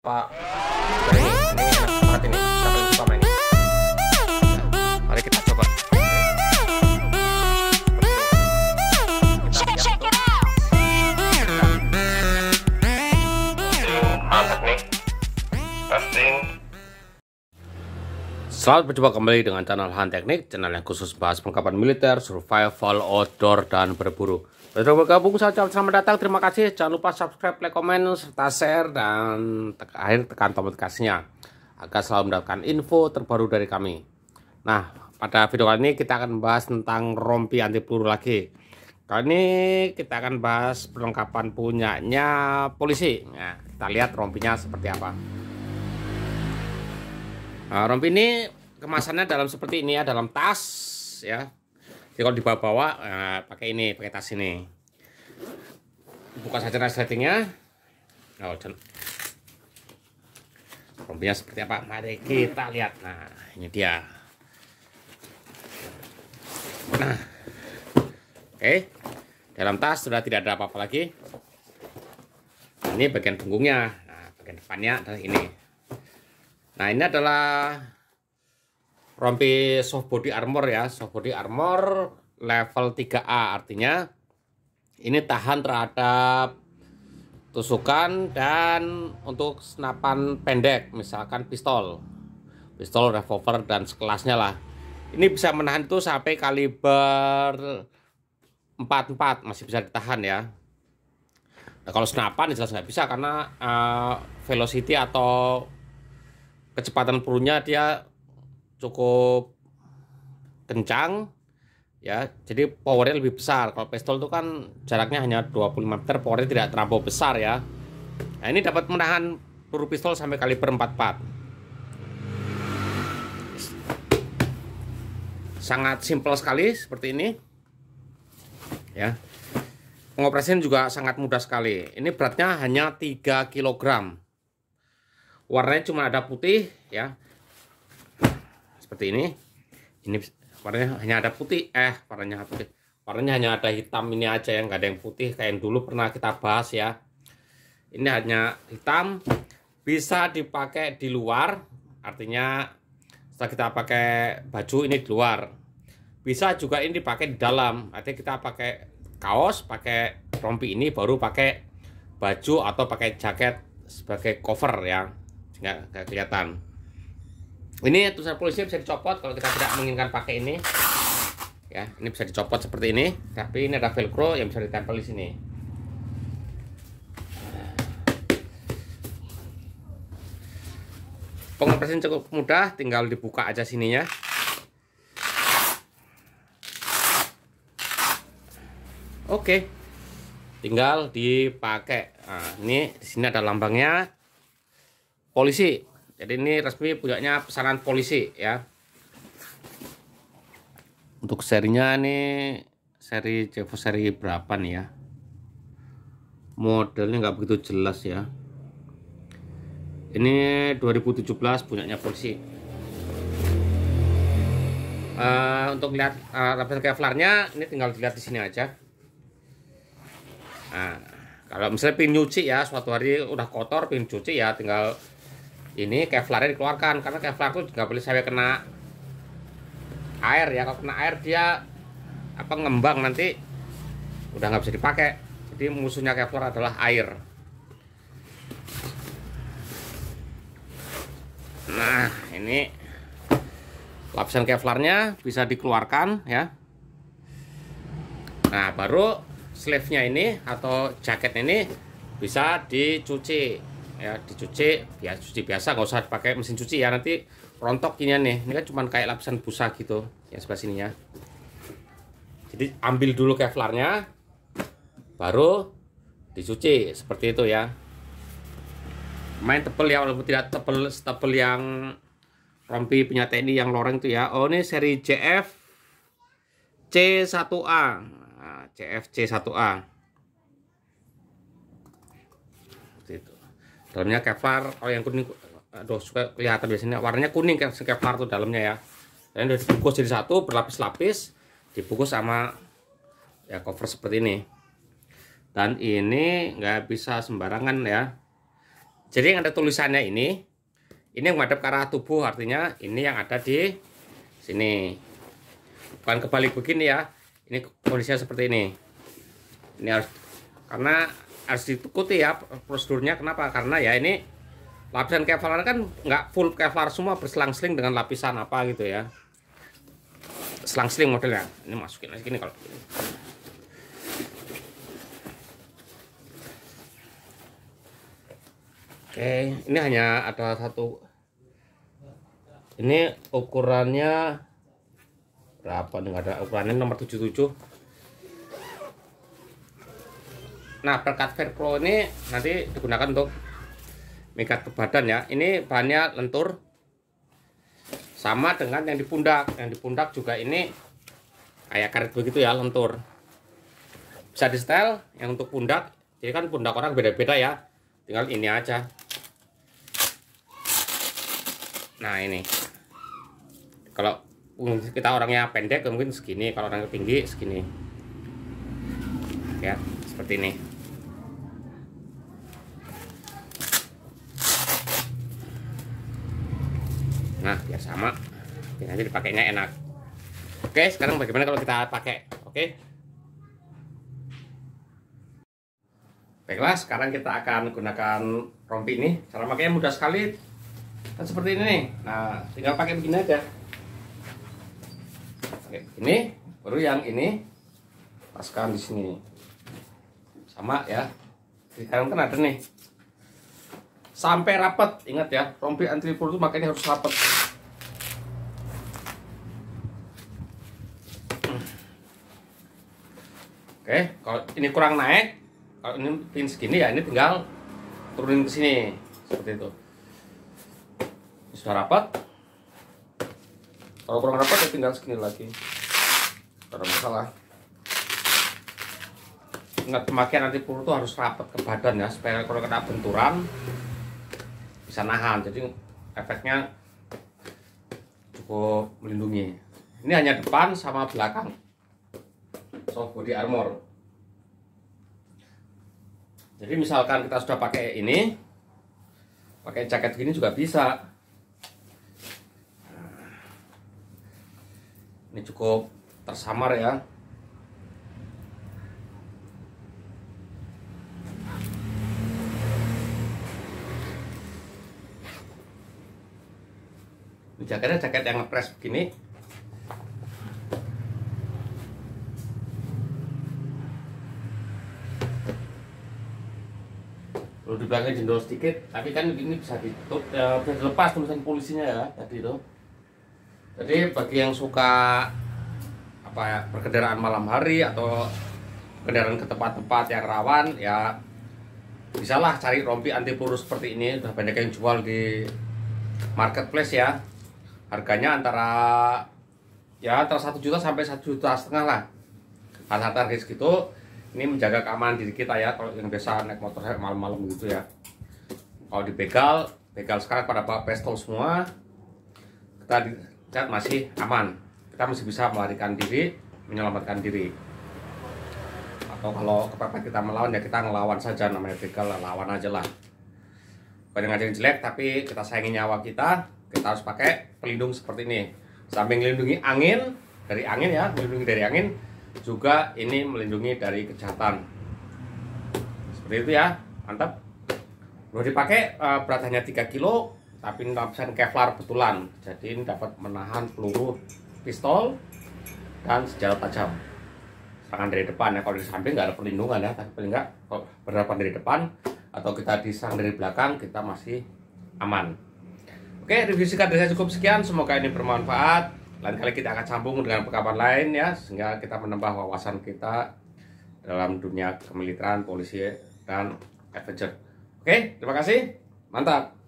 Pak ini, ini, ini, Mari kita coba Selamat berjumpa kembali dengan channel Han Teknik, channel yang khusus bahas perlengkapan militer, survival, outdoor, dan berburu. Selamat datang, terima kasih. Jangan lupa subscribe, like, komen, serta share, dan terakhir tekan tombol kasihnya agar selalu mendapatkan info terbaru dari kami. Nah, pada video kali ini kita akan membahas tentang rompi anti peluru lagi. Kali ini kita akan bahas perlengkapan punyanya polisi. Nah, kita lihat rompinya seperti apa. Nah, rompi ini kemasannya dalam seperti ini ya, dalam tas ya jadi kalau dibawa-bawa nah, pakai ini pakai tas ini buka saja settingnya oh, Rombinya seperti apa mari kita lihat nah ini dia nah oke okay. dalam tas sudah tidak ada apa-apa lagi nah, ini bagian punggungnya nah bagian depannya adalah ini nah ini adalah rompi soft body armor ya soft body armor level 3A artinya ini tahan terhadap tusukan dan untuk senapan pendek misalkan pistol pistol revolver dan sekelasnya lah ini bisa menahan itu sampai kaliber 44 masih bisa ditahan ya nah, kalau senapan ya jelas nggak bisa karena uh, velocity atau kecepatan perunya dia cukup kencang ya jadi powernya lebih besar kalau pistol itu kan jaraknya hanya 25 meter powernya tidak terlalu besar ya nah ini dapat menahan peluru pistol sampai kaliber 44 sangat simpel sekali seperti ini ya pengoperasian juga sangat mudah sekali ini beratnya hanya 3 kg warnanya cuma ada putih ya seperti ini ini warnanya hanya ada putih eh warnanya putih warnanya hanya ada hitam ini aja yang nggak ada yang putih kayak yang dulu pernah kita bahas ya ini hanya hitam bisa dipakai di luar artinya setelah kita pakai baju ini di luar bisa juga ini dipakai di dalam artinya kita pakai kaos pakai rompi ini baru pakai baju atau pakai jaket sebagai cover ya nggak kelihatan ini tulisan polisi bisa dicopot kalau kita tidak menginginkan pakai ini ya ini bisa dicopot seperti ini tapi ini ada velcro yang bisa ditempel di sini pengoperasian cukup mudah tinggal dibuka aja sininya oke tinggal dipakai nah, ini di sini ada lambangnya polisi jadi ini resmi punyanya pesanan polisi ya. Untuk serinya ini seri Cevo seri berapa nih ya? Modelnya nggak begitu jelas ya. Ini 2017 punyanya polisi. Uh, untuk lihat uh, kevlarnya ini tinggal dilihat di sini aja. Nah, kalau misalnya pin cuci ya suatu hari udah kotor pin cuci ya tinggal ini kevlarnya dikeluarkan karena kevlar itu nggak boleh saya kena air ya kalau kena air dia apa ngembang nanti udah nggak bisa dipakai jadi musuhnya kevlar adalah air nah ini lapisan kevlarnya bisa dikeluarkan ya nah baru sleeve nya ini atau jaket ini bisa dicuci ya dicuci biasa cuci biasa nggak usah pakai mesin cuci ya nanti rontok ini nih ini kan cuma kayak lapisan busa gitu ya sebelah sini ya jadi ambil dulu kevlarnya baru dicuci seperti itu ya main tebel ya walaupun tidak tebel tebel yang rompi punya TNI yang loreng tuh ya oh ini seri JF C1A nah, CF C1A dalamnya kevlar kalau oh, yang kuning aduh suka kelihatan biasanya warnanya kuning kayak kevlar tuh dalamnya ya dan udah dibungkus jadi satu berlapis-lapis dibungkus sama ya cover seperti ini dan ini nggak bisa sembarangan ya jadi yang ada tulisannya ini ini yang menghadap ke arah tubuh artinya ini yang ada di sini bukan kebalik begini ya ini kondisinya seperti ini ini harus karena harus diikuti ya prosedurnya kenapa karena ya ini lapisan kevlar kan nggak full kevlar semua berselang-seling dengan lapisan apa gitu ya selang-seling modelnya ini masukin aja gini kalau oke ini hanya ada satu ini ukurannya berapa nih nggak ada ukurannya nomor 77 Nah, perkat pro ini nanti digunakan untuk mikat ke badan ya. Ini bahannya lentur sama dengan yang di pundak. Yang di pundak juga ini kayak karet begitu ya, lentur. Bisa di setel yang untuk pundak. Jadi kan pundak orang beda-beda ya. Tinggal ini aja. Nah, ini. Kalau kita orangnya pendek mungkin segini, kalau orangnya tinggi segini. Ya, seperti ini. nah biar sama biar nanti dipakainya enak oke sekarang bagaimana kalau kita pakai oke baiklah sekarang kita akan gunakan rompi ini cara makanya mudah sekali kan seperti ini nih nah tinggal pakai begini aja Oke ini baru yang ini paskan di sini sama ya di dalam kan ada nih sampai rapat ingat ya rompi anti itu makanya harus rapat oke eh, kalau ini kurang naik kalau ini pin segini ya ini tinggal turunin ke sini seperti itu ini sudah rapat kalau kurang rapat ya tinggal segini lagi tidak masalah ingat pemakaian anti peluru itu harus rapat ke badan ya supaya kalau kena benturan bisa nahan jadi efeknya cukup melindungi ini hanya depan sama belakang soft body armor jadi misalkan kita sudah pakai ini pakai jaket gini juga bisa nah, ini cukup tersamar ya ini jaketnya jaket yang ngepres begini di belakangnya jendol sedikit tapi kan ini bisa ditutup ya, bisa dilepas tulisan polisinya ya tadi itu jadi bagi yang suka apa ya, perkendaraan malam hari atau kendaraan ke tempat-tempat yang rawan ya bisalah cari rompi anti peluru seperti ini udah banyak yang jual di marketplace ya harganya antara ya antara satu juta sampai satu juta setengah lah harga harga segitu ini menjaga keamanan diri kita ya kalau yang biasa naik motor malam-malam gitu ya kalau dibegal begal sekarang pada bawa pistol semua kita lihat masih aman kita masih bisa melarikan diri menyelamatkan diri atau kalau kepepet kita melawan ya kita ngelawan saja namanya begal lawan aja lah bukan ngajarin jelek tapi kita sayangi nyawa kita kita harus pakai pelindung seperti ini sambil melindungi angin dari angin ya melindungi dari angin juga ini melindungi dari kejahatan seperti itu ya mantap lo dipakai eh, berat hanya 3 kilo tapi ini lapisan kevlar betulan jadi ini dapat menahan peluru pistol dan sejauh tajam serangan dari depan ya kalau di samping nggak ada perlindungan ya tapi paling nggak kalau berhadapan dari depan atau kita disang dari belakang kita masih aman oke review singkat dari saya cukup sekian semoga ini bermanfaat lain kali kita akan sambung dengan pekapan lain ya, sehingga kita menambah wawasan kita dalam dunia kemiliteran, polisi, dan adventure. Oke, terima kasih. Mantap.